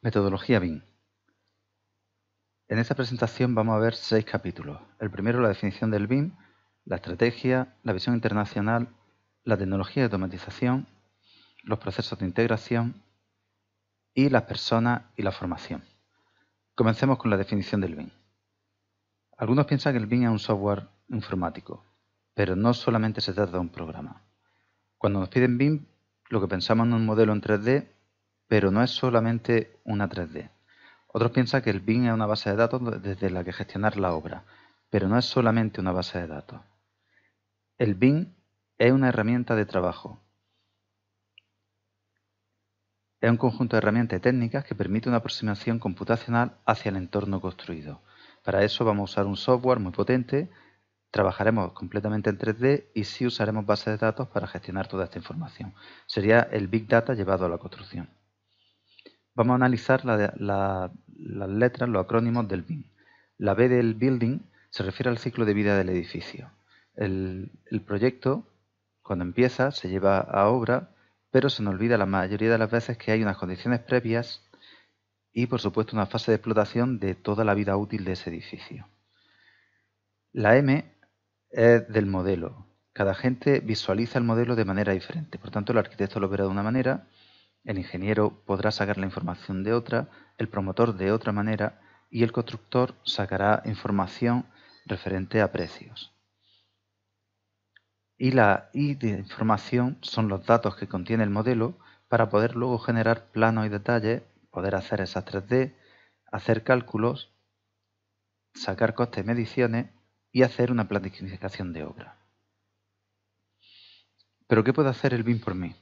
Metodología BIM. En esta presentación vamos a ver seis capítulos. El primero, la definición del BIM, la estrategia, la visión internacional, la tecnología de automatización, los procesos de integración y las personas y la formación. Comencemos con la definición del BIM. Algunos piensan que el BIM es un software informático, pero no solamente se trata de un programa. Cuando nos piden BIM, lo que pensamos en un modelo en 3D pero no es solamente una 3D. Otros piensan que el BIM es una base de datos desde la que gestionar la obra, pero no es solamente una base de datos. El BIM es una herramienta de trabajo. Es un conjunto de herramientas técnicas que permite una aproximación computacional hacia el entorno construido. Para eso vamos a usar un software muy potente, trabajaremos completamente en 3D y sí usaremos bases de datos para gestionar toda esta información. Sería el Big Data llevado a la construcción vamos a analizar las letras, los acrónimos del BIM. La B del building se refiere al ciclo de vida del edificio. El, el proyecto, cuando empieza, se lleva a obra, pero se nos olvida la mayoría de las veces que hay unas condiciones previas y, por supuesto, una fase de explotación de toda la vida útil de ese edificio. La M es del modelo. Cada gente visualiza el modelo de manera diferente. Por tanto, el arquitecto lo verá de una manera, el ingeniero podrá sacar la información de otra, el promotor de otra manera y el constructor sacará información referente a precios. Y la I de información son los datos que contiene el modelo para poder luego generar planos y detalles, poder hacer esas 3D, hacer cálculos, sacar costes y mediciones y hacer una planificación de obra. ¿Pero qué puede hacer el BIM por mí?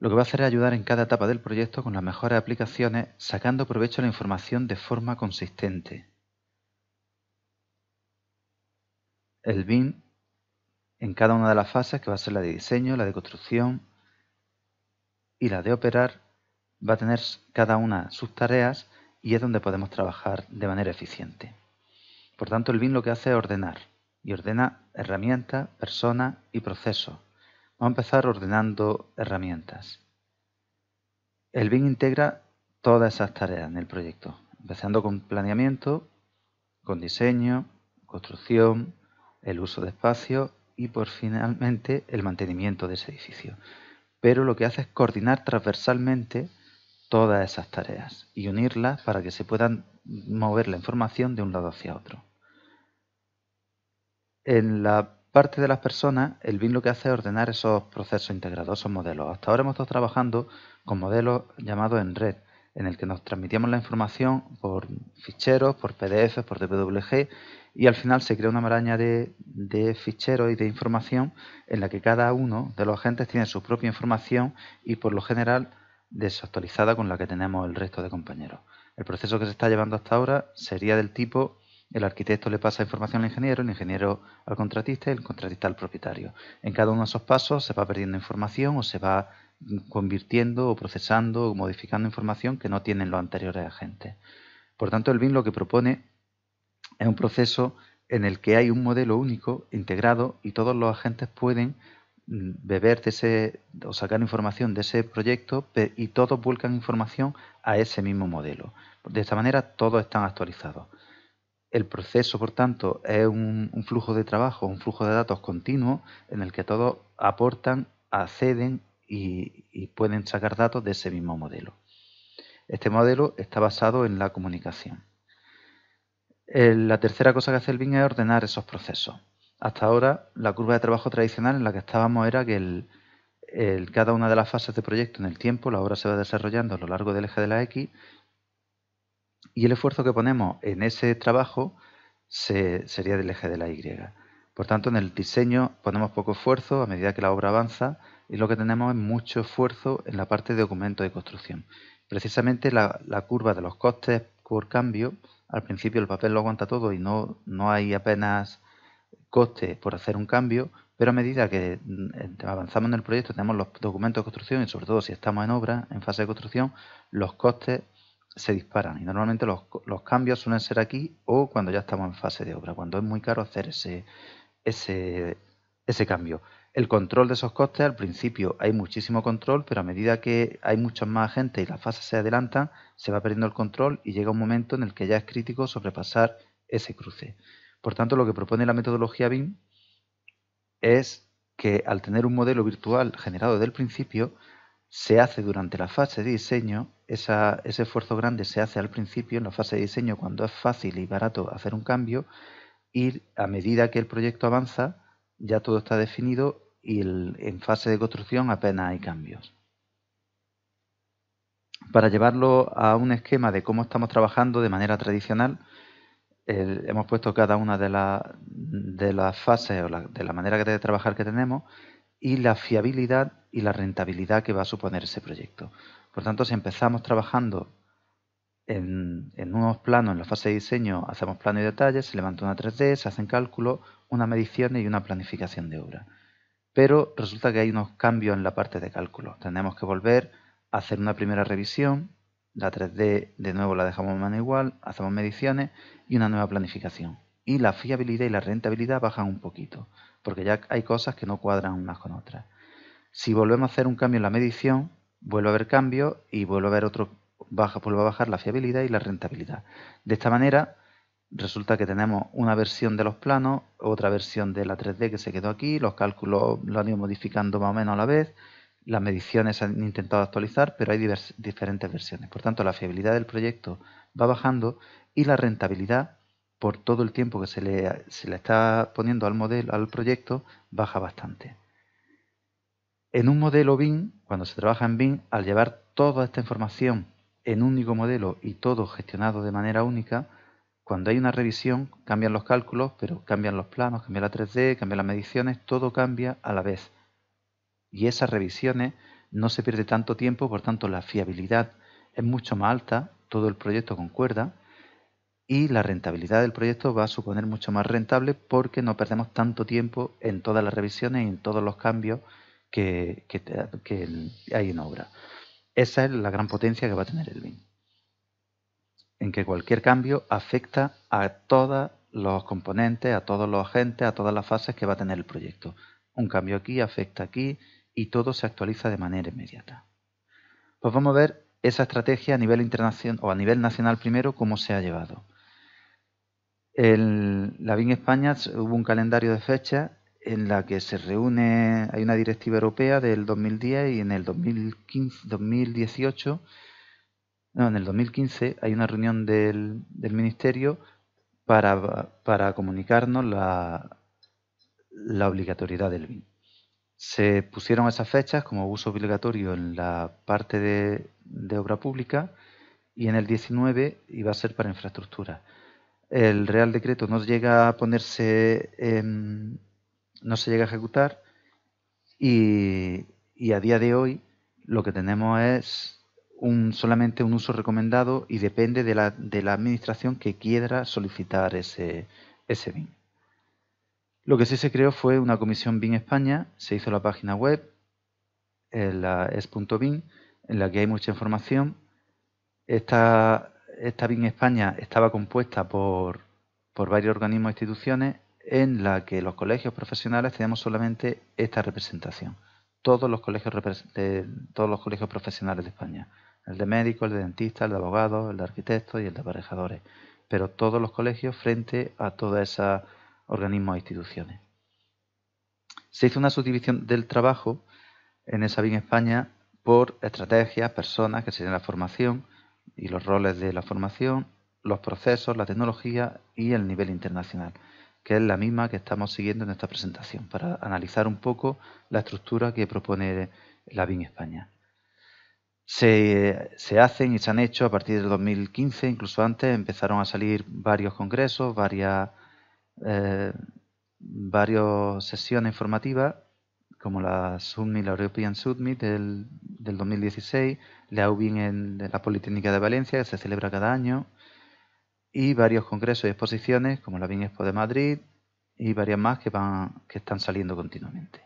Lo que va a hacer es ayudar en cada etapa del proyecto con las mejores aplicaciones, sacando provecho de la información de forma consistente. El BIM en cada una de las fases, que va a ser la de diseño, la de construcción y la de operar, va a tener cada una sus tareas y es donde podemos trabajar de manera eficiente. Por tanto, el BIM lo que hace es ordenar y ordena herramientas, personas y procesos Vamos a empezar ordenando herramientas. El BIM integra todas esas tareas en el proyecto, empezando con planeamiento, con diseño, construcción, el uso de espacio y por finalmente el mantenimiento de ese edificio. Pero lo que hace es coordinar transversalmente todas esas tareas y unirlas para que se puedan mover la información de un lado hacia otro. En la parte de las personas, el BIM lo que hace es ordenar esos procesos integrados, esos modelos. Hasta ahora hemos estado trabajando con modelos llamados en red, en el que nos transmitíamos la información por ficheros, por PDF, por DWG, y al final se crea una maraña de, de, ficheros y de información en la que cada uno de los agentes tiene su propia información y por lo general desactualizada con la que tenemos el resto de compañeros. El proceso que se está llevando hasta ahora sería del tipo el arquitecto le pasa información al ingeniero, el ingeniero al contratista y el contratista al propietario. En cada uno de esos pasos se va perdiendo información o se va convirtiendo o procesando o modificando información que no tienen los anteriores agentes. Por tanto, el BIM lo que propone es un proceso en el que hay un modelo único, integrado, y todos los agentes pueden mm, beber de ese o sacar información de ese proyecto y todos vuelcan información a ese mismo modelo. De esta manera todos están actualizados. El proceso, por tanto, es un, flujo de trabajo, un flujo de datos continuo en el que todos aportan, acceden y, pueden sacar datos de ese mismo modelo. Este modelo está basado en la comunicación. la tercera cosa que hace el BIM es ordenar esos procesos. Hasta ahora, la curva de trabajo tradicional en la que estábamos era que cada una de las fases de proyecto en el tiempo, la obra se va desarrollando a lo largo del eje de la X y el esfuerzo que ponemos en ese trabajo se, sería del eje de la Y. Por tanto, en el diseño ponemos poco esfuerzo a medida que la obra avanza y lo que tenemos es mucho esfuerzo en la parte de documento de construcción. Precisamente la, curva de los costes por cambio, al principio el papel lo aguanta todo y no, no hay apenas coste por hacer un cambio, pero a medida que mm, avanzamos en el proyecto, tenemos los documentos de construcción y sobre todo si estamos en obra, en fase de construcción, los costes se disparan y normalmente los, cambios suelen ser aquí o cuando ya estamos en fase de obra, cuando es muy caro hacer ese, ese, ese cambio. El control de esos costes, al principio hay muchísimo control, pero a medida que hay muchos más gente y la fase se adelanta, se va perdiendo el control y llega un momento en el que ya es crítico sobrepasar ese cruce. Por tanto, lo que propone la metodología BIM es que al tener un modelo virtual generado desde el principio, se hace durante la fase de diseño ese esfuerzo grande se hace al principio, en la fase de diseño, cuando es fácil y barato hacer un cambio, y a medida que el proyecto avanza, ya todo está definido y en fase de construcción apenas hay cambios. Para llevarlo a un esquema de cómo estamos trabajando de manera tradicional, hemos puesto cada una de, las fases o de la manera de trabajar que tenemos y la fiabilidad y la rentabilidad que va a suponer ese proyecto. Por tanto, si empezamos trabajando en, nuevos planos, en la fase de diseño, hacemos planos y detalles, se levanta una 3D, se hacen cálculos, una medición y una planificación de obra. Pero resulta que hay unos cambios en la parte de cálculo. Tenemos que volver a hacer una primera revisión, la 3D de nuevo la dejamos mano igual, hacemos mediciones y una nueva planificación. Y la fiabilidad y la rentabilidad bajan un poquito, porque ya hay cosas que no cuadran unas con otras. Si volvemos a hacer un cambio en la medición, Vuelve a haber cambio y vuelve a ver otro baja, vuelvo a bajar la fiabilidad y la rentabilidad. De esta manera resulta que tenemos una versión de los planos, otra versión de la 3D que se quedó aquí, los cálculos lo han ido modificando más o menos a la vez, las mediciones han intentado actualizar, pero hay diferentes versiones. Por tanto, la fiabilidad del proyecto va bajando y la rentabilidad, por todo el tiempo que se le, se le está poniendo al modelo, al proyecto, baja bastante. En un modelo BIM, cuando se trabaja en BIM, al llevar toda esta información en un único modelo y todo gestionado de manera única, cuando hay una revisión cambian los cálculos, pero cambian los planos, cambia la 3D, cambian las mediciones, todo cambia a la vez. Y esas revisiones no se pierde tanto tiempo, por tanto la fiabilidad es mucho más alta, todo el proyecto concuerda y la rentabilidad del proyecto va a suponer mucho más rentable porque no perdemos tanto tiempo en todas las revisiones y en todos los cambios que, hay en obra. Esa es la gran potencia que va a tener el BIM. En que cualquier cambio afecta a todos los componentes, a todos los agentes, a todas las fases que va a tener el proyecto. Un cambio aquí afecta aquí y todo se actualiza de manera inmediata. Pues vamos a ver esa estrategia a nivel internacional o a nivel nacional primero cómo se ha llevado. En la BIM España hubo un calendario de fechas en la que se reúne, hay una directiva europea del 2010 y en el 2015, 2018, no, en el 2015 hay una reunión del, del Ministerio para, para comunicarnos la, la obligatoriedad del BIN. Se pusieron esas fechas como uso obligatorio en la parte de, de obra pública y en el 19 iba a ser para infraestructura. El Real Decreto no llega a ponerse en no se llega a ejecutar y, a día de hoy lo que tenemos es un, solamente un uso recomendado y depende de la, administración que quiera solicitar ese, ese BIN. Lo que sí se creó fue una comisión BIN España, se hizo la página web, en la es.bin, en la que hay mucha información. Esta, esta BIN España estaba compuesta por, por varios organismos e instituciones en la que los colegios profesionales tenemos solamente esta representación. Todos los colegios, profesionales de España. El de médicos, el de dentistas, el de abogados, el de arquitectos y el de aparejadores. Pero todos los colegios frente a todos esos organismos e instituciones. Se hizo una subdivisión del trabajo en esa bien España por estrategias, personas, que serían la formación y los roles de la formación, los procesos, la tecnología y el nivel internacional que es la misma que estamos siguiendo en esta presentación, para analizar un poco la estructura que propone la BIM España. Se, se, hacen y se han hecho a partir del 2015, incluso antes, empezaron a salir varios congresos, varias, eh, varias sesiones informativas, como la Summit, la European Summit del, del 2016, la UBIN en la Politécnica de Valencia, que se celebra cada año, y varios congresos y exposiciones como la Bin Expo de Madrid y varias más que, van, que están saliendo continuamente.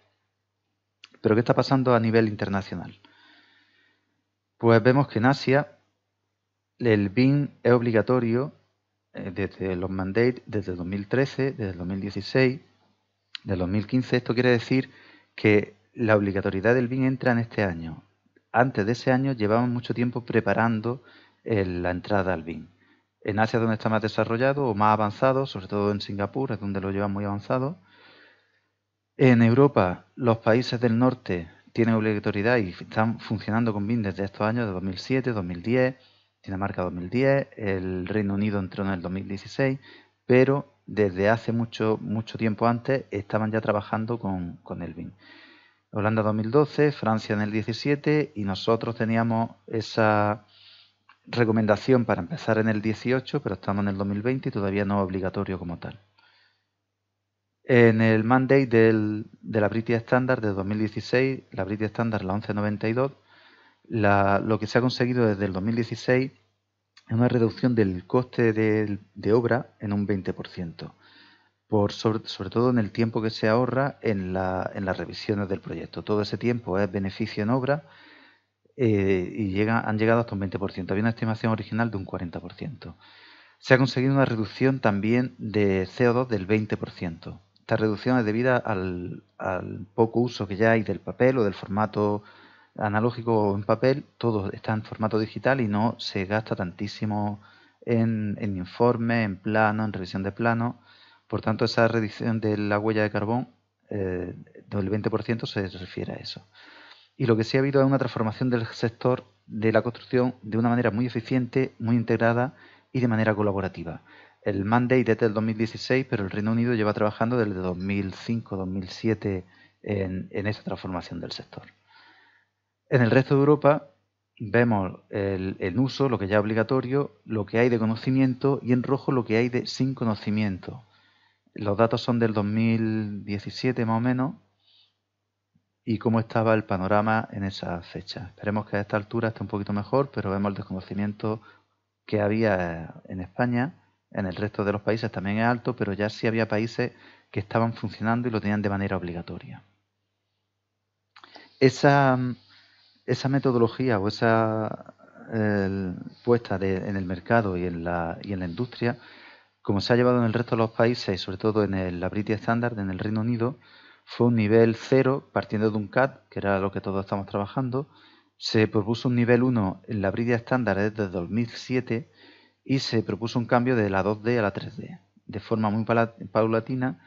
Pero ¿qué está pasando a nivel internacional? Pues vemos que en Asia el BIM es obligatorio eh, desde los mandates, desde 2013, desde 2016, desde 2015. Esto quiere decir que la obligatoriedad del BIM entra en este año. Antes de ese año llevamos mucho tiempo preparando eh, la entrada al BIM. En Asia donde está más desarrollado o más avanzado, sobre todo en Singapur, es donde lo llevan muy avanzado. En Europa, los países del norte tienen obligatoriedad y están funcionando con bin desde estos años de 2007, 2010, Dinamarca 2010, el Reino Unido entró en el 2016, pero desde hace mucho, mucho tiempo antes estaban ya trabajando con, el bin. Holanda 2012, Francia en el 17 y nosotros teníamos esa recomendación para empezar en el 18, pero estamos en el 2020 y todavía no es obligatorio como tal. En el mandate de la British Standard de 2016, la British Standard, la 1192, lo que se ha conseguido desde el 2016 es una reducción del coste de, obra en un 20%, por sobre, todo en el tiempo que se ahorra en las revisiones del proyecto. Todo ese tiempo es beneficio en obra eh, y han llegado hasta un 20%. Había una estimación original de un 40%. Se ha conseguido una reducción también de CO2 del 20%. Esta reducción es debida al, poco uso que ya hay del papel o del formato analógico en papel. Todo está en formato digital y no se gasta tantísimo en, en informe, en plano, en revisión de plano. Por tanto, esa reducción de la huella de carbón eh, del 20% se refiere a eso y lo que sí ha habido es una transformación del sector de la construcción de una manera muy eficiente, muy integrada y de manera colaborativa. El Mandate desde del 2016, pero el Reino Unido lleva trabajando desde 2005-2007 en, en esa transformación del sector. En el resto de Europa vemos el, el, uso, lo que ya es obligatorio, lo que hay de conocimiento y en rojo lo que hay de sin conocimiento. Los datos son del 2017 más o menos y cómo estaba el panorama en esa fecha. Esperemos que a esta altura esté un poquito mejor, pero vemos el desconocimiento que había en España, en el resto de los países también es alto, pero ya sí había países que estaban funcionando y lo tenían de manera obligatoria. Esa, metodología o esa puesta en el mercado y en, la, industria, como se ha llevado en el resto de los países, y sobre todo en el, la British Standard, en el Reino Unido, fue un nivel 0 partiendo de un CAD, que era lo que todos estamos trabajando. Se propuso un nivel 1 en la brilla estándar desde 2007 y se propuso un cambio de la 2D a la 3D, de forma muy paulatina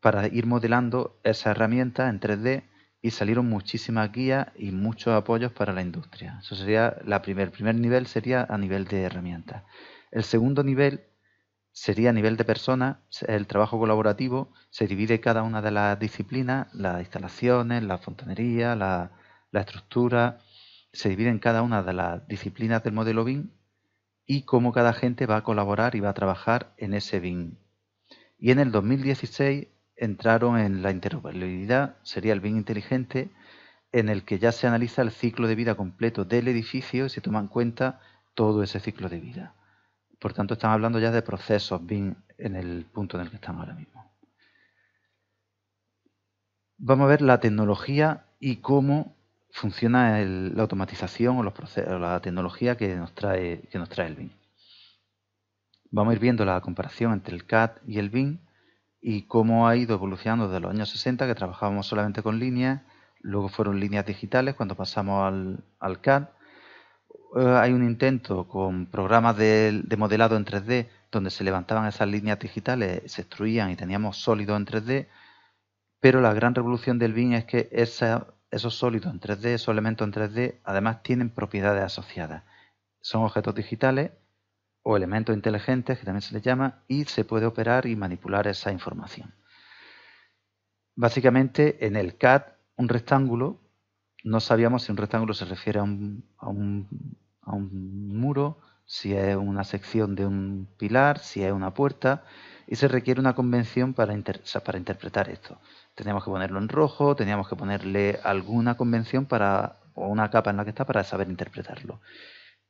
para ir modelando esa herramienta en 3D y salieron muchísimas guías y muchos apoyos para la industria. Eso sería el primer nivel sería a nivel de herramientas. El segundo nivel sería a nivel de personas, el trabajo colaborativo se divide cada una de las disciplinas, las instalaciones, la fontanería, la, estructura, se divide en cada una de las disciplinas del modelo BIM y cómo cada gente va a colaborar y va a trabajar en ese BIM. Y en el 2016 entraron en la interoperabilidad, sería el BIM inteligente, en el que ya se analiza el ciclo de vida completo del edificio y se toma en cuenta todo ese ciclo de vida. Por tanto, están hablando ya de procesos BIM en el punto en el que estamos ahora mismo. Vamos a ver la tecnología y cómo funciona la automatización o, los procesos, la tecnología que nos trae, que nos trae el BIM. Vamos a ir viendo la comparación entre el CAD y el BIM y cómo ha ido evolucionando desde los años 60, que trabajábamos solamente con líneas, luego fueron líneas digitales cuando pasamos al, al CAD, eh, hay un intento con programas de, modelado en 3D donde se levantaban esas líneas digitales, se extruían y teníamos sólidos en 3D, pero la gran revolución del BIM es que esos sólidos en 3D, esos elementos en 3D, además tienen propiedades asociadas. Son objetos digitales o elementos inteligentes, que también se les llama, y se puede operar y manipular esa información. Básicamente, en el CAD, un rectángulo no sabíamos si un rectángulo se refiere a un, muro, si es una sección de un pilar, si es una puerta, y se requiere una convención para, para interpretar esto. Teníamos que ponerlo en rojo, teníamos que ponerle alguna convención para, o una capa en la que está para saber interpretarlo.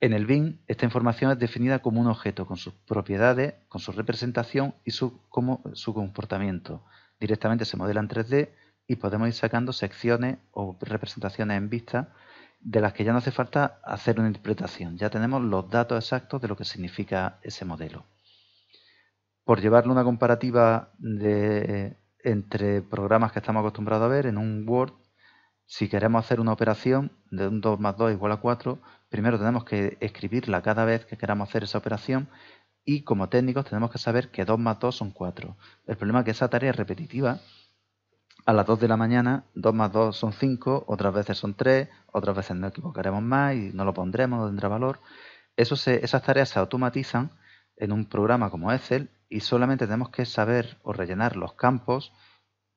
En el BIM, esta información es definida como un objeto con sus propiedades, con su representación y su, su comportamiento. Directamente se modela en 3D y podemos ir sacando secciones o representaciones en vista de las que ya no hace falta hacer una interpretación. Ya tenemos los datos exactos de lo que significa ese modelo. Por llevarle una comparativa de, entre programas que estamos acostumbrados a ver en un Word, si queremos hacer una operación de un 2 más 2 igual a 4, primero tenemos que escribirla cada vez que queramos hacer esa operación y como técnicos tenemos que saber que 2 más 2 son 4. El problema es que esa tarea es repetitiva a las 2 de la mañana, 2 más 2 son 5, otras veces son 3, otras veces no equivocaremos más y no lo pondremos, no tendrá valor. esas tareas se automatizan en un programa como Excel y solamente tenemos que saber o rellenar los campos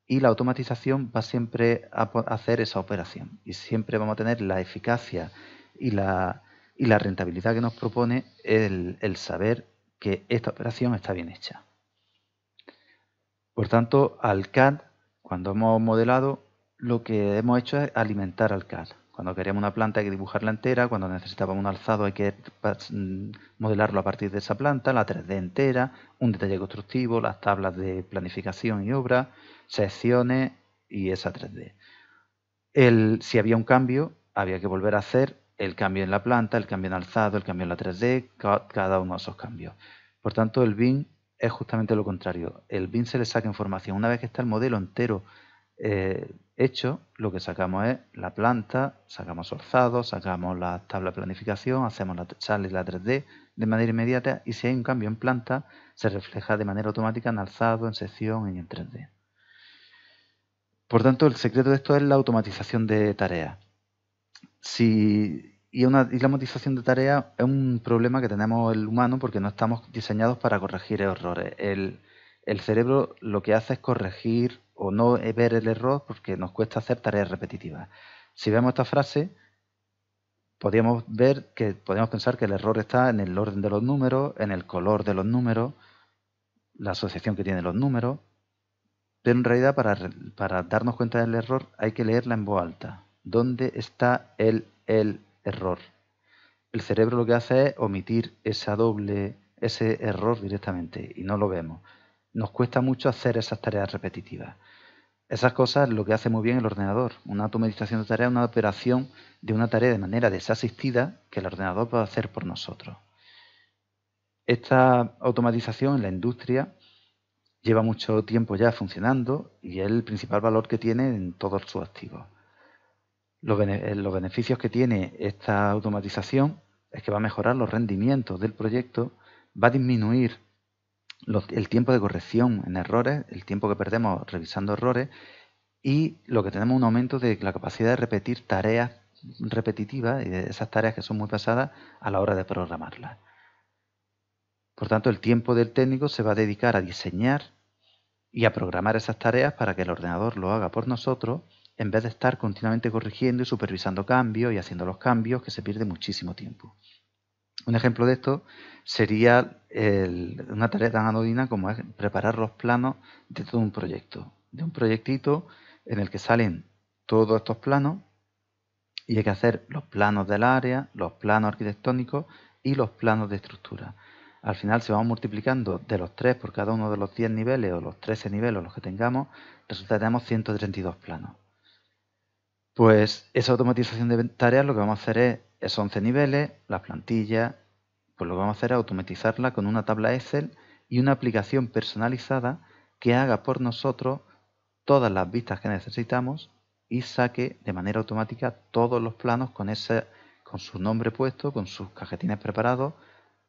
y la automatización va siempre a hacer esa operación y siempre vamos a tener la eficacia y la, rentabilidad que nos propone el, el saber que esta operación está bien hecha. Por tanto, al CAD cuando hemos modelado, lo que hemos hecho es alimentar al CAD. Cuando queríamos una planta hay que dibujarla entera, cuando necesitábamos un alzado hay que mm, modelarlo a partir de esa planta, la 3D entera, un detalle constructivo, las tablas de planificación y obra, secciones y esa 3D. El, si había un cambio, había que volver a hacer el cambio en la planta, el cambio en alzado, el cambio en la 3D, cada uno de esos cambios. Por tanto, el BIM es justamente lo contrario. El BIM se le saca información. Una vez que está el modelo entero eh, hecho, lo que sacamos es la planta, sacamos alzado, sacamos la tabla de planificación, hacemos la y la 3D de manera inmediata y si hay un cambio en planta, se refleja de manera automática en alzado, en sección y en 3D. Por tanto, el secreto de esto es la automatización de tareas. Si y, la modificación de tareas es un problema que tenemos el humano porque no estamos diseñados para corregir errores. El, cerebro lo que hace es corregir o no ver el error porque nos cuesta hacer tareas repetitivas. Si vemos esta frase, podríamos ver que podemos pensar que el error está en el orden de los números, en el color de los números, la asociación que tienen los números, pero en realidad para, para darnos cuenta del error hay que leerla en voz alta. ¿Dónde está el, el, error. El cerebro lo que hace es omitir esa doble, ese error directamente y no lo vemos. Nos cuesta mucho hacer esas tareas repetitivas. Esas cosas lo que hace muy bien el ordenador. Una automatización de tarea es una operación de una tarea de manera desasistida que el ordenador puede hacer por nosotros. Esta automatización en la industria lleva mucho tiempo ya funcionando y es el principal valor que tiene en todos sus activos. Eh, los, beneficios que tiene esta automatización es que va a mejorar los rendimientos del proyecto, va a disminuir el tiempo de corrección en errores, el tiempo que perdemos revisando errores y lo que tenemos un aumento de la capacidad de repetir tareas repetitivas y de esas tareas que son muy pesadas a la hora de programarlas. Por tanto, el tiempo del técnico se va a dedicar a diseñar y a programar esas tareas para que el ordenador lo haga por nosotros en vez de estar continuamente corrigiendo y supervisando cambios y haciendo los cambios, que se pierde muchísimo tiempo. Un ejemplo de esto sería una tarea tan anodina como es preparar los planos de todo un proyecto, de un proyectito en el que salen todos estos planos y hay que hacer los planos del área, los planos arquitectónicos y los planos de estructura. Al final, si vamos multiplicando de los tres por cada uno de los 10 niveles o los 13 niveles los que tengamos, resultaremos 132 planos. Pues esa automatización de tareas lo que vamos a hacer es esos 11 niveles, las plantilla, pues lo que vamos a hacer es automatizarla con una tabla Excel y una aplicación personalizada que haga por nosotros todas las vistas que necesitamos y saque de manera automática todos los planos con, ese, con su nombre puesto, con sus cajetines preparados,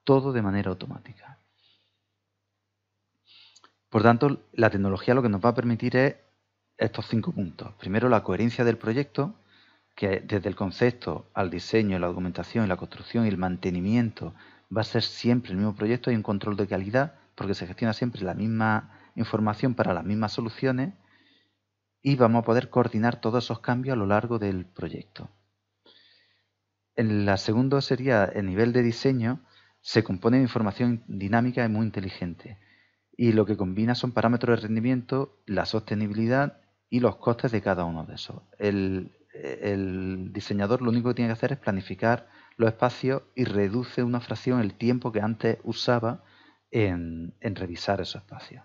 todo de manera automática. Por tanto, la tecnología lo que nos va a permitir es estos cinco puntos. Primero, la coherencia del proyecto, que desde el concepto al diseño, la documentación, la construcción y el mantenimiento va a ser siempre el mismo proyecto y un control de calidad, porque se gestiona siempre la misma información para las mismas soluciones y vamos a poder coordinar todos esos cambios a lo largo del proyecto. En la segunda sería el nivel de diseño, se compone de información dinámica y muy inteligente y lo que combina son parámetros de rendimiento, la sostenibilidad y los costes de cada uno de esos. El, diseñador lo único que tiene que hacer es planificar los espacios y reduce una fracción el tiempo que antes usaba en, en, revisar esos espacios.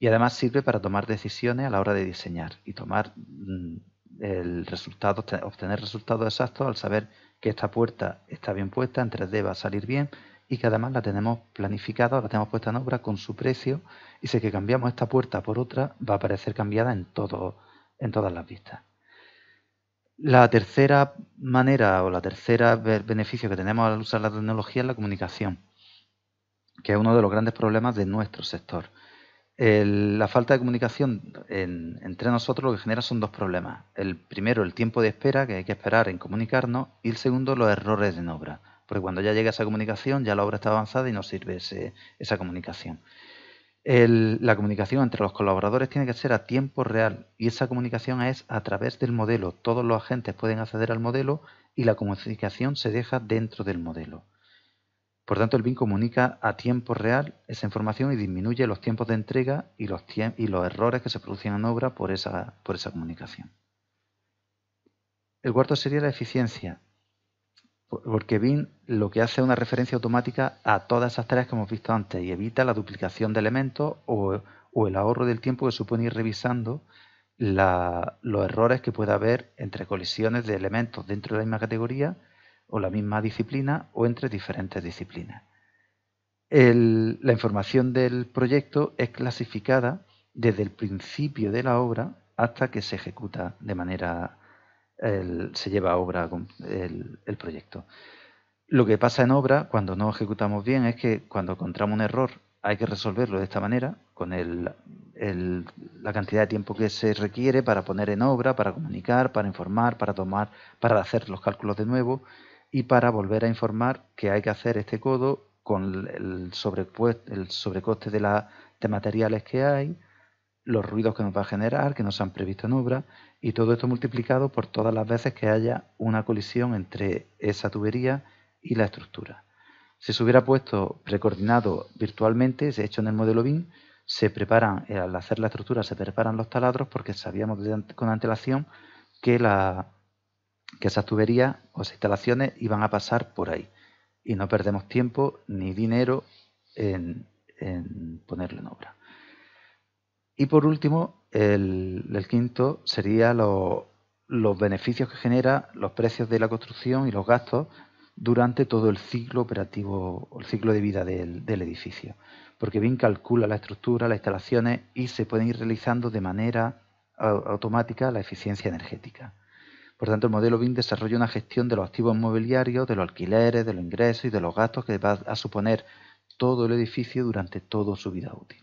Y además sirve para tomar decisiones a la hora de diseñar y tomar mm, el resultado, obtener resultados exactos al saber que esta puerta está bien puesta, en 3D va a salir bien, y que además la tenemos planificada, la tenemos puesta en obra con su precio y sé que cambiamos esta puerta por otra va a aparecer cambiada en, todas las vistas. La tercera manera o la tercera beneficio que tenemos al usar la tecnología es la comunicación, que es uno de los grandes problemas de nuestro sector. la falta de comunicación entre nosotros lo que genera son dos problemas. El primero, el tiempo de espera, que hay que esperar en comunicarnos, y el segundo, los errores en obra porque cuando ya llega esa comunicación ya la obra está avanzada y no sirve esa comunicación. la comunicación entre los colaboradores tiene que ser a tiempo real y esa comunicación es a través del modelo. Todos los agentes pueden acceder al modelo y la comunicación se deja dentro del modelo. Por tanto, el BIM comunica a tiempo real esa información y disminuye los tiempos de entrega y los, errores que se producen en obra por por esa comunicación. El cuarto sería la eficiencia porque bin lo que hace es una referencia automática a todas esas tareas que hemos visto antes y evita la duplicación de elementos o, el ahorro del tiempo que supone ir revisando los errores que pueda haber entre colisiones de elementos dentro de la misma categoría o la misma disciplina o entre diferentes disciplinas. la información del proyecto es clasificada desde el principio de la obra hasta que se ejecuta de manera el, se lleva a obra el, proyecto. Lo que pasa en obra, cuando no ejecutamos bien, es que cuando encontramos un error hay que resolverlo de esta manera, con la cantidad de tiempo que se requiere para poner en obra, para comunicar, para informar, para tomar, para hacer los cálculos de nuevo y para volver a informar que hay que hacer este codo con el, el sobrecoste de, de materiales que hay, los ruidos que nos va a generar, que no se han previsto en obra, y todo esto multiplicado por todas las veces que haya una colisión entre esa tubería y la estructura. Si se hubiera puesto precoordinado virtualmente, se hecho en el modelo BIM, se preparan, eh, al hacer la estructura, se preparan los taladros porque sabíamos con antelación que, la, esas tuberías o esas instalaciones iban a pasar por ahí. Y no perdemos tiempo ni dinero en, en ponerlo en obra. Y por último, el, quinto sería los beneficios que genera los precios de la construcción y los gastos durante todo el ciclo operativo, el ciclo de vida del, edificio. Porque BIM calcula la estructura, las instalaciones y se pueden ir realizando de manera automática la eficiencia energética. Por tanto, el modelo BIM desarrolla una gestión de los activos inmobiliarios, de los alquileres, de los ingresos y de los gastos que va a suponer todo el edificio durante toda su vida útil.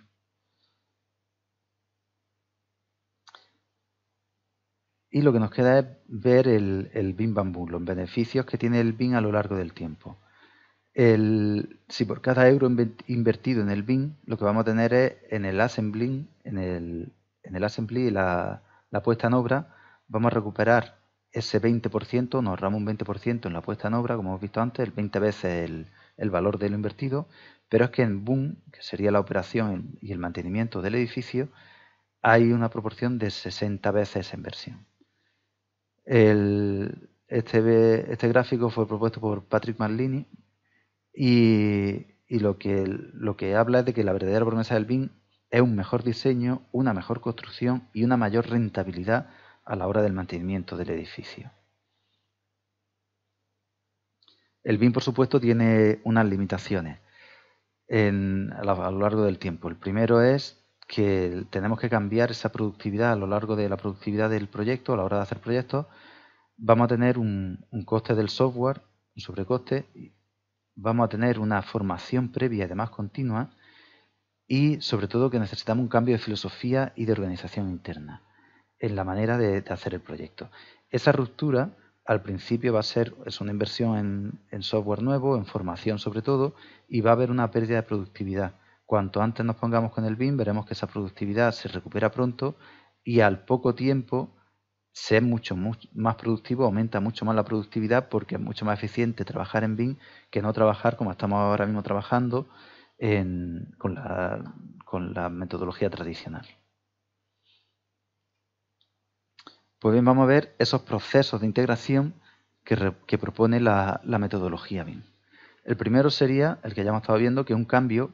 y lo que nos queda es ver el, el BIM Bambú, los beneficios que tiene el BIM a lo largo del tiempo. El, si por cada euro invertido en el BIM, lo que vamos a tener es en el assembly, en el, en assembly y la, puesta en obra, vamos a recuperar ese 20%, nos ahorramos un 20% en la puesta en obra, como hemos visto antes, el 20 veces el, valor de lo invertido, pero es que en BOOM, que sería la operación y el mantenimiento del edificio, hay una proporción de 60 veces esa inversión. El, este, este gráfico fue propuesto por Patrick Marlini y, lo, que, lo que habla es de que la verdadera promesa del BIM es un mejor diseño, una mejor construcción y una mayor rentabilidad a la hora del mantenimiento del edificio. El BIM, por supuesto, tiene unas limitaciones a, lo largo del tiempo. El primero es que tenemos que cambiar esa productividad a lo largo de la productividad del proyecto, a la hora de hacer proyectos, vamos a tener un, coste del software, un sobrecoste, vamos a tener una formación previa, y además continua, y sobre todo que necesitamos un cambio de filosofía y de organización interna en la manera de, hacer el proyecto. Esa ruptura al principio va a ser es una inversión en, software nuevo, en formación sobre todo, y va a haber una pérdida de productividad. Cuanto antes nos pongamos con el BIM, veremos que esa productividad se recupera pronto y al poco tiempo se es mucho, más productivo, aumenta mucho más la productividad porque es mucho más eficiente trabajar en BIM que no trabajar como estamos ahora mismo trabajando con, la, metodología tradicional. Pues bien, vamos a ver esos procesos de integración que, propone la, la metodología BIM. El primero sería el que ya hemos estado viendo, que es un cambio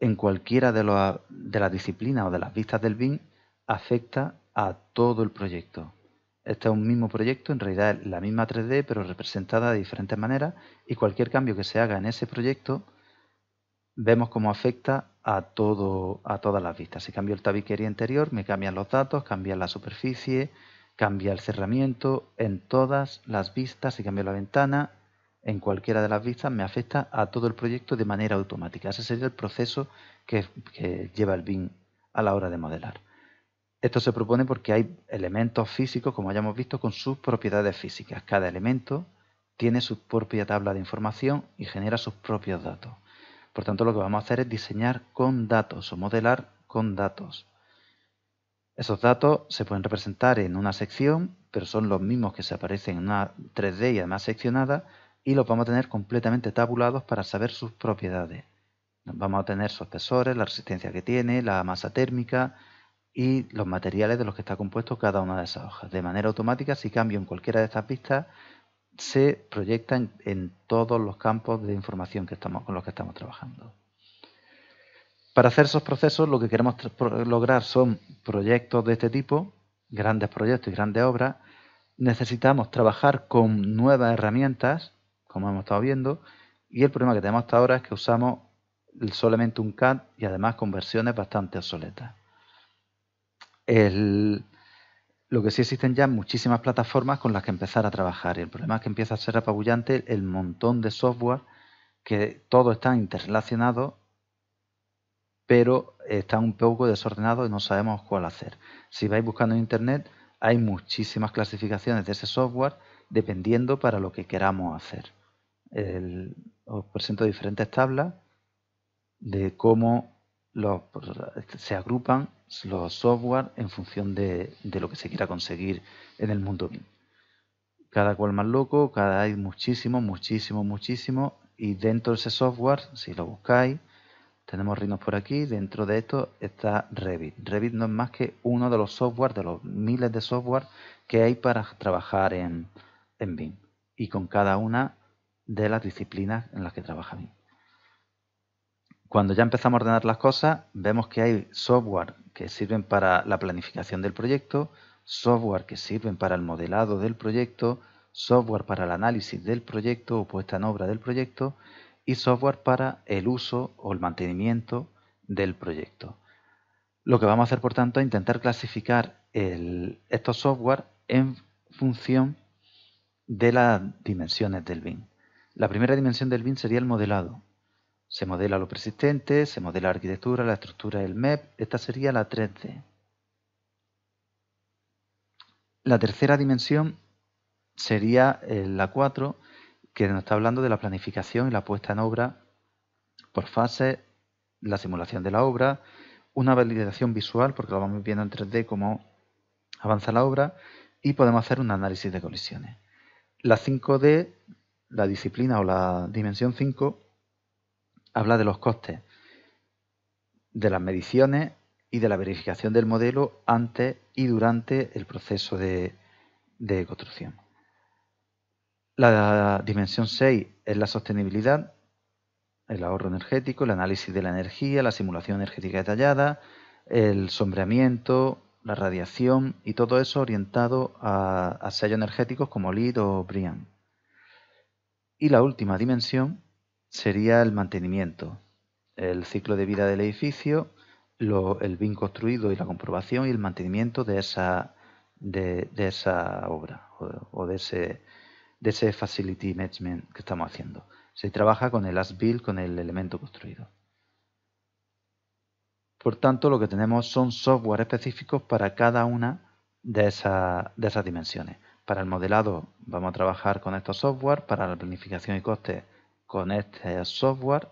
en cualquiera de, de las disciplinas o de las vistas del BIM afecta a todo el proyecto. Este es un mismo proyecto, en realidad es la misma 3D, pero representada de diferentes maneras, y cualquier cambio que se haga en ese proyecto, vemos cómo afecta a, todo, a todas las vistas. Si cambio el tabiquería interior, me cambian los datos, cambian la superficie, cambia el cerramiento, en todas las vistas, si cambio la ventana, en cualquiera de las vistas me afecta a todo el proyecto de manera automática. Ese sería el proceso que, lleva el BIM a la hora de modelar. Esto se propone porque hay elementos físicos, como hayamos visto, con sus propiedades físicas. Cada elemento tiene su propia tabla de información y genera sus propios datos. Por tanto, lo que vamos a hacer es diseñar con datos o modelar con datos. Esos datos se pueden representar en una sección, pero son los mismos que se aparecen en una 3D y además seccionada, y los vamos a tener completamente tabulados para saber sus propiedades. Vamos a tener sus espesores, la resistencia que tiene, la masa térmica y los materiales de los que está compuesto cada una de esas hojas. De manera automática, si cambio en cualquiera de estas pistas, se proyectan en todos los campos de información que estamos, con los que estamos trabajando. Para hacer esos procesos lo que queremos lograr son proyectos de este tipo, grandes proyectos y grandes obras. Necesitamos trabajar con nuevas herramientas como hemos estado viendo, y el problema que tenemos hasta ahora es que usamos solamente un CAD y además con versiones bastante obsoletas. lo que sí existen ya muchísimas plataformas con las que empezar a trabajar y el problema es que empieza a ser apabullante el montón de software que todo está interrelacionado pero está un poco desordenado y no sabemos cuál hacer. Si vais buscando en internet hay muchísimas clasificaciones de ese software dependiendo para lo que queramos hacer el, os presento diferentes tablas de cómo se agrupan los software en función de, lo que se quiera conseguir en el mundo BIM. Cada cual más loco, cada hay muchísimo, muchísimo, muchísimo. Y dentro de ese software, si lo buscáis, tenemos rinos por aquí. Dentro de esto está Revit. Revit no es más que uno de los software, de los miles de software que hay para trabajar en, en BIM. Y con cada una de las disciplinas en las que trabaja BIM. Cuando ya empezamos a ordenar las cosas, vemos que hay software que sirven para la planificación del proyecto, software que sirven para el modelado del proyecto, software para el análisis del proyecto o puesta en obra del proyecto y software para el uso o el mantenimiento del proyecto. Lo que vamos a hacer, por tanto, es intentar clasificar estos software en función de las dimensiones del BIM. La primera dimensión del BIM sería el modelado. Se modela lo persistente, se modela la arquitectura, la estructura del MEP. Esta sería la 3D. La tercera dimensión sería eh, la 4, que nos está hablando de la planificación y la puesta en obra por fase, la simulación de la obra, una validación visual, porque lo vamos viendo en 3D cómo avanza la obra, y podemos hacer un análisis de colisiones. La 5D la disciplina o la dimensión 5 habla de los costes, de las mediciones y de la verificación del modelo antes y durante el proceso de, construcción. La dimensión 6 es la sostenibilidad, el ahorro energético, el análisis de la energía, la simulación energética detallada, el sombreamiento, la radiación y todo eso orientado a, sellos energéticos como LEED o BRIAN. Y la última dimensión sería el mantenimiento, el ciclo de vida del edificio, el bin construido y la comprobación y el mantenimiento de esa, de, esa obra o, de, ese, de ese facility management que estamos haciendo. Se trabaja con el as-built, con el elemento construido. Por tanto, lo que tenemos son software específicos para cada una de esas dimensiones. Para el modelado vamos a trabajar con estos software, para la planificación y costes con este software.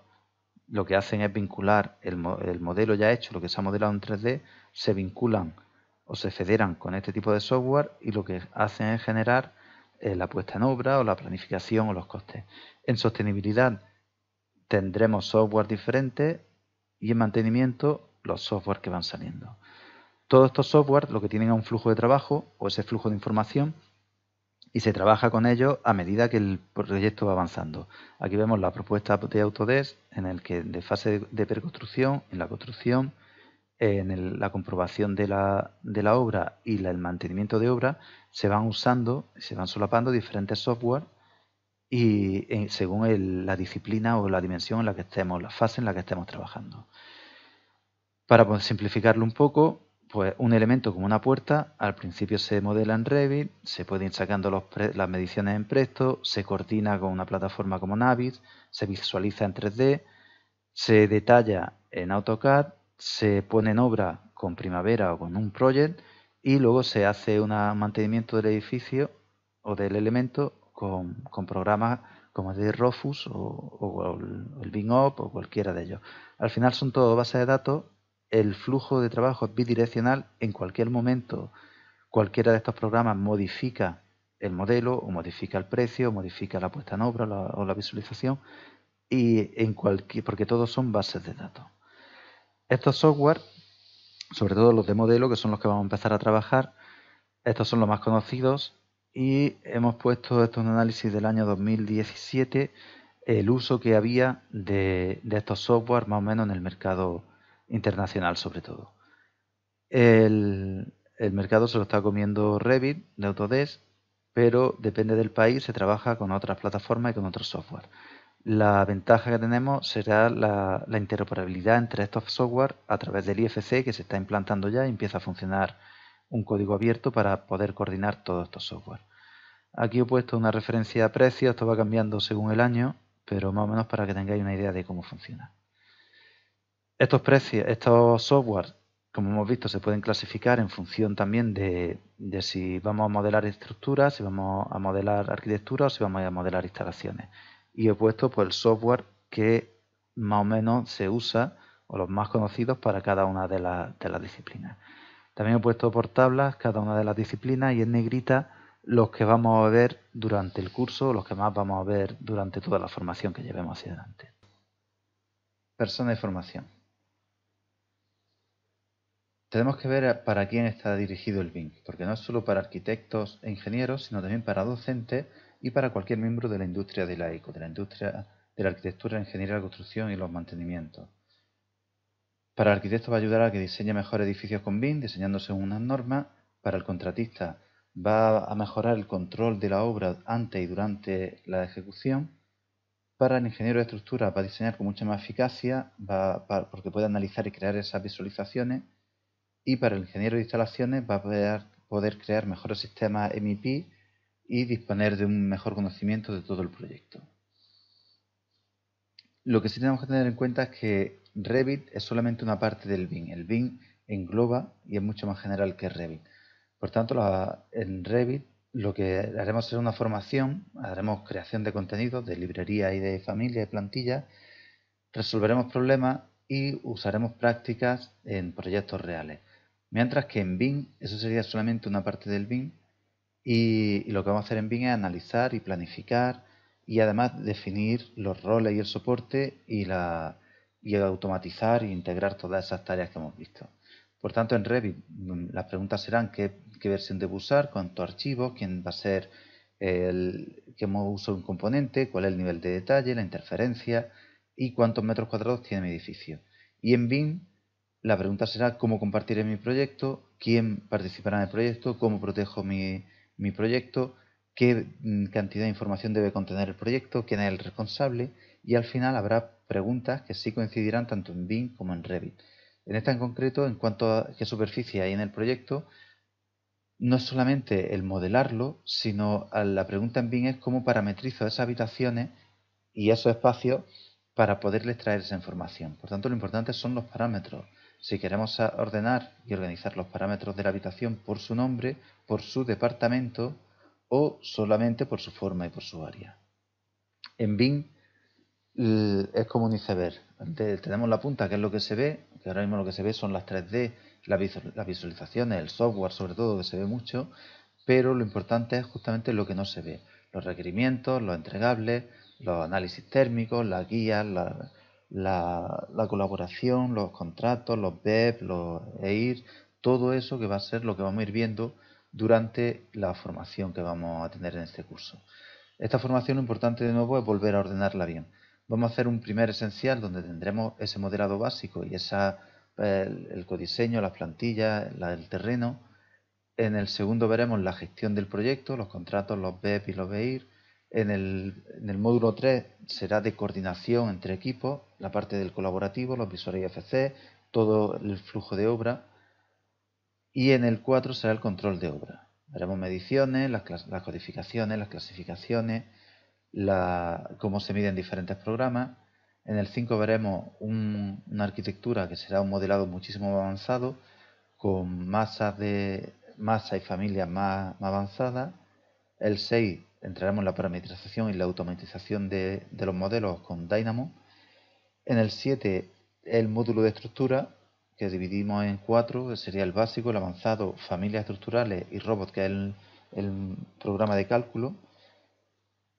Lo que hacen es vincular el, modelo ya hecho, lo que se ha modelado en 3D, se vinculan o se federan con este tipo de software y lo que hacen es generar eh, la puesta en obra o la planificación o los costes. En sostenibilidad tendremos software diferente y en mantenimiento los software que van saliendo. Todos estos software lo que tienen es un flujo de trabajo o ese flujo de información y se trabaja con ello a medida que el proyecto va avanzando. Aquí vemos la propuesta de Autodesk en el que de fase de preconstrucción, en la construcción, en la comprobación de la, obra y el mantenimiento de obra, se van usando, se van solapando diferentes software y según la disciplina o la dimensión en la que estemos, la fase en la que estemos trabajando. Para simplificarlo un poco, pues un elemento como una puerta, al principio se modela en Revit, se pueden ir sacando las mediciones en Presto, se coordina con una plataforma como Navis, se visualiza en 3D, se detalla en AutoCAD, se pone en obra con Primavera o con un project y luego se hace un mantenimiento del edificio o del elemento con, programas como el de Rofus o, el, BingOp o cualquiera de ellos. Al final son todo bases de datos el flujo de trabajo es bidireccional, en cualquier momento cualquiera de estos programas modifica el modelo o modifica el precio, o modifica la puesta en obra o la visualización, y en cualquier, porque todos son bases de datos. Estos software, sobre todo los de modelo, que son los que vamos a empezar a trabajar, estos son los más conocidos y hemos puesto esto en análisis del año 2017, el uso que había de, de estos software más o menos en el mercado internacional sobre todo. El, mercado se lo está comiendo Revit de Autodesk, pero depende del país, se trabaja con otras plataformas y con otros software. La ventaja que tenemos será la, la interoperabilidad entre estos software a través del IFC que se está implantando ya y empieza a funcionar un código abierto para poder coordinar todos estos software. Aquí he puesto una referencia a precio, esto va cambiando según el año, pero más o menos para que tengáis una idea de cómo funciona. Estos precios, estos software, como hemos visto, se pueden clasificar en función también de, si vamos a modelar estructuras, si vamos a modelar arquitectura o si vamos a modelar instalaciones. Y he puesto por pues, el software que más o menos se usa o los más conocidos para cada una de, las disciplinas. También he puesto por tablas cada una de las disciplinas y en negrita los que vamos a ver durante el curso, o los que más vamos a ver durante toda la formación que llevemos hacia adelante. Persona de formación tenemos que ver para quién está dirigido el BIM, porque no es solo para arquitectos e ingenieros, sino también para docentes y para cualquier miembro de la industria de la ECO, de la industria de la arquitectura, ingeniería, construcción y los mantenimientos. Para el arquitecto va a ayudar a que diseñe mejor edificios con BIM, diseñándose unas normas. Para el contratista va a mejorar el control de la obra antes y durante la ejecución. Para el ingeniero de estructura va a diseñar con mucha más eficacia, porque puede analizar y crear esas visualizaciones y para el ingeniero de instalaciones va a poder, crear mejores sistemas MEP y disponer de un mejor conocimiento de todo el proyecto. Lo que sí tenemos que tener en cuenta es que Revit es solamente una parte del BIM. El BIM engloba y es mucho más general que Revit. Por tanto, en Revit lo que haremos será una formación, haremos creación de contenido de librería y de familia y plantillas, resolveremos problemas y usaremos prácticas en proyectos reales. Mientras que en BIM, eso sería solamente una parte del BIM, y, lo que vamos a hacer en BIM es analizar y planificar y además definir los roles y el soporte y, la, automatizar e integrar todas esas tareas que hemos visto. Por tanto, en Revit mm, las preguntas serán qué, versión debo usar, cuántos archivos, quién va a ser el que uso un componente, cuál es el nivel de detalle, la interferencia y cuántos metros cuadrados tiene mi edificio. Y en BIM la pregunta será cómo compartiré mi proyecto, quién participará en el proyecto, cómo protejo mi, proyecto, qué mm, cantidad de información debe contener el proyecto, quién es el responsable y al final habrá preguntas que sí coincidirán tanto en BIM como en Revit. En esta en concreto, en cuanto a qué superficie hay en el proyecto, no es solamente el modelarlo, sino la pregunta en BIM es cómo parametrizo esas habitaciones y esos espacios para poderles traer esa información. Por tanto, lo importante son los parámetros, si queremos ordenar y organizar los parámetros de la habitación por su nombre, por su departamento o solamente por su forma y por su área. En BIM es como dice iceberg. Tenemos la punta, que es lo que se ve, que ahora mismo lo que se ve son las 3D, las visualizaciones, el software sobre todo, que se ve mucho, pero lo importante es justamente lo que no se ve. Los requerimientos, los entregables, los análisis térmicos, las guías, las la, colaboración, los contratos, los BEP, los EIR, todo eso que va a ser lo que vamos a ir viendo durante la formación que vamos a tener en este curso. Esta formación lo importante de nuevo es volver a ordenarla bien. Vamos a hacer un primer esencial donde tendremos ese modelado básico y esa, el, codiseño, las plantillas, la del terreno. En el segundo veremos la gestión del proyecto, los contratos, los BEP y los EIR. En el, módulo 3 será de coordinación entre equipos, la parte del colaborativo, los visores IFC, todo el flujo de obra. Y en el 4 será el control de obra. Veremos mediciones, las, codificaciones, las clasificaciones, la, cómo se miden diferentes programas. En el 5 veremos un, una arquitectura que será un modelado muchísimo más avanzado, con masas de masa y familias más, más avanzadas. El 6 entraremos en la parametrización y la automatización de, los modelos con Dynamo. En el 7, el módulo de estructura, que dividimos en cuatro, sería el básico, el avanzado, familias estructurales y robots, que es el, el programa de cálculo.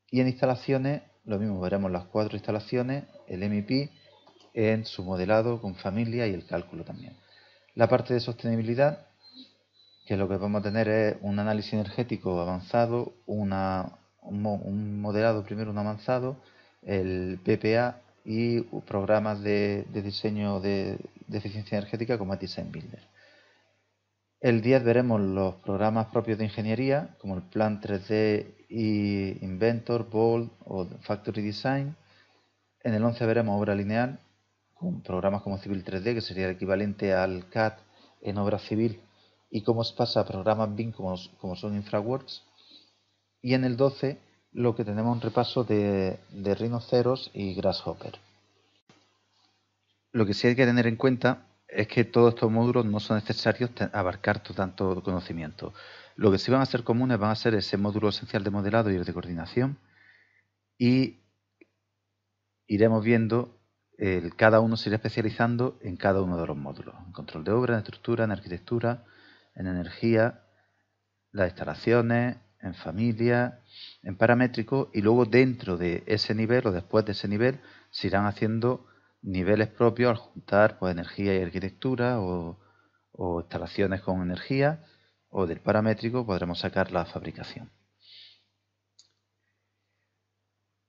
Y en instalaciones, lo mismo, veremos las cuatro instalaciones, el MIP en su modelado con familia y el cálculo también. La parte de sostenibilidad que lo que vamos a tener es un análisis energético avanzado, un, moderado primero, un avanzado, el PPA y programas de, diseño de, eficiencia energética como el Design Builder. El 10 veremos los programas propios de ingeniería, como el Plan 3D y Inventor, Bold o Factory Design. En el 11 veremos obra lineal, con programas como Civil 3D, que sería el equivalente al CAD en obra civil y cómo se pasa a programas BIM como, son InfraWorks. Y en el 12 lo que tenemos un repaso de, de rinoceros y grasshopper. Lo que sí hay que tener en cuenta es que todos estos módulos no son necesarios abarcar tanto conocimiento. Lo que sí van a ser comunes van a ser ese módulo esencial de modelado y el de coordinación y iremos viendo, eh, el, cada uno se irá especializando en cada uno de los módulos, en control de obra, en estructura, en arquitectura, en energía, las instalaciones, en familia, en paramétrico y luego dentro de ese nivel o después de ese nivel se irán haciendo niveles propios al juntar pues, energía y arquitectura o, instalaciones con energía o del paramétrico podremos sacar la fabricación.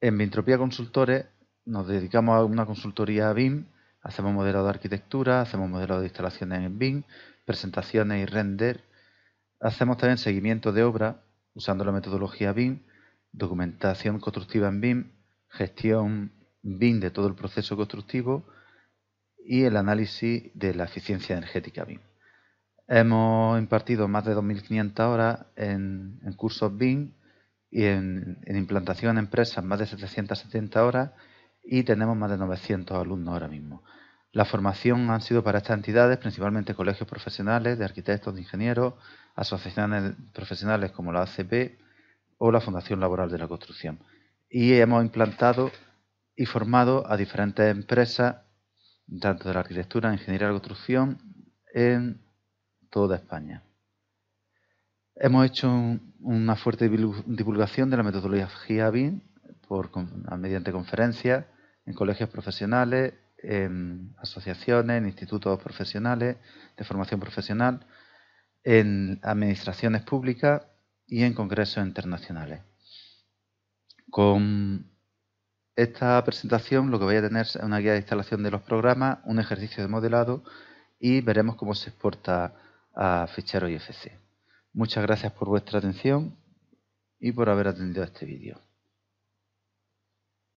En Bintropía Consultores nos dedicamos a una consultoría BIM, hacemos modelado de arquitectura, hacemos modelado de instalaciones en BIM, presentaciones y render, hacemos también seguimiento de obra usando la metodología BIM, documentación constructiva en BIM, gestión BIM de todo el proceso constructivo y el análisis de la eficiencia energética BIM. Hemos impartido más de 2.500 horas en, cursos BIM y en, implantación en empresas más de 770 horas y tenemos más de 900 alumnos ahora mismo. La formación han sido para estas entidades principalmente colegios profesionales de arquitectos, de ingenieros, asociaciones profesionales como la ACP o la Fundación Laboral de la Construcción. Y hemos implantado y formado a diferentes empresas, tanto de la arquitectura, ingeniería y construcción, en toda España. Hemos hecho una fuerte divulgación de la metodología BIM mediante conferencias en colegios profesionales, en asociaciones, en institutos profesionales, de formación profesional, en administraciones públicas y en congresos internacionales. Con esta presentación lo que voy a tener es una guía de instalación de los programas, un ejercicio de modelado y veremos cómo se exporta a Fichero IFC. Muchas gracias por vuestra atención y por haber atendido este vídeo.